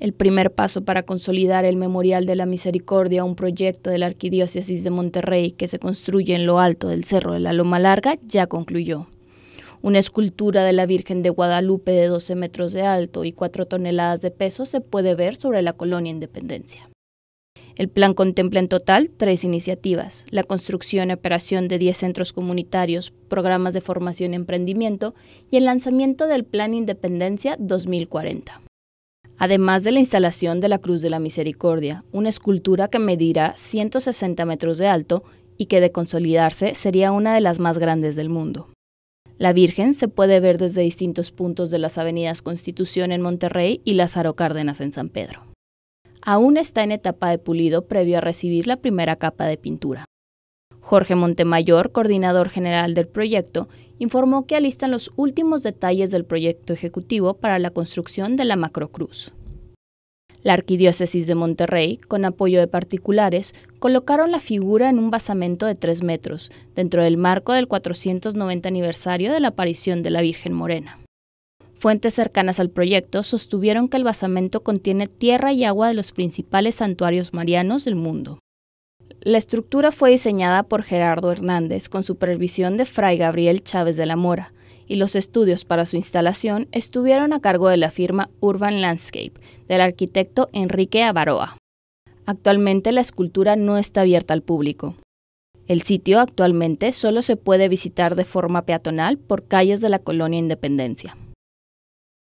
el primer paso para consolidar el Memorial de la Misericordia, un proyecto de la Arquidiócesis de Monterrey que se construye en lo alto del Cerro de la Loma Larga, ya concluyó. Una escultura de la Virgen de Guadalupe de 12 metros de alto y 4 toneladas de peso se puede ver sobre la colonia Independencia. El plan contempla en total tres iniciativas, la construcción y operación de 10 centros comunitarios, programas de formación y emprendimiento y el lanzamiento del Plan Independencia 2040 además de la instalación de la Cruz de la Misericordia, una escultura que medirá 160 metros de alto y que de consolidarse sería una de las más grandes del mundo. La Virgen se puede ver desde distintos puntos de las avenidas Constitución en Monterrey y Lázaro Cárdenas en San Pedro. Aún está en etapa de pulido previo a recibir la primera capa de pintura. Jorge Montemayor, coordinador general del proyecto, informó que alistan los últimos detalles del proyecto ejecutivo para la construcción de la macrocruz. La Arquidiócesis de Monterrey, con apoyo de particulares, colocaron la figura en un basamento de 3 metros, dentro del marco del 490 aniversario de la aparición de la Virgen Morena. Fuentes cercanas al proyecto sostuvieron que el basamento contiene tierra y agua de los principales santuarios marianos del mundo. La estructura fue diseñada por Gerardo Hernández con supervisión de Fray Gabriel Chávez de la Mora y los estudios para su instalación estuvieron a cargo de la firma Urban Landscape del arquitecto Enrique Avaroa. Actualmente la escultura no está abierta al público. El sitio actualmente solo se puede visitar de forma peatonal por calles de la colonia Independencia.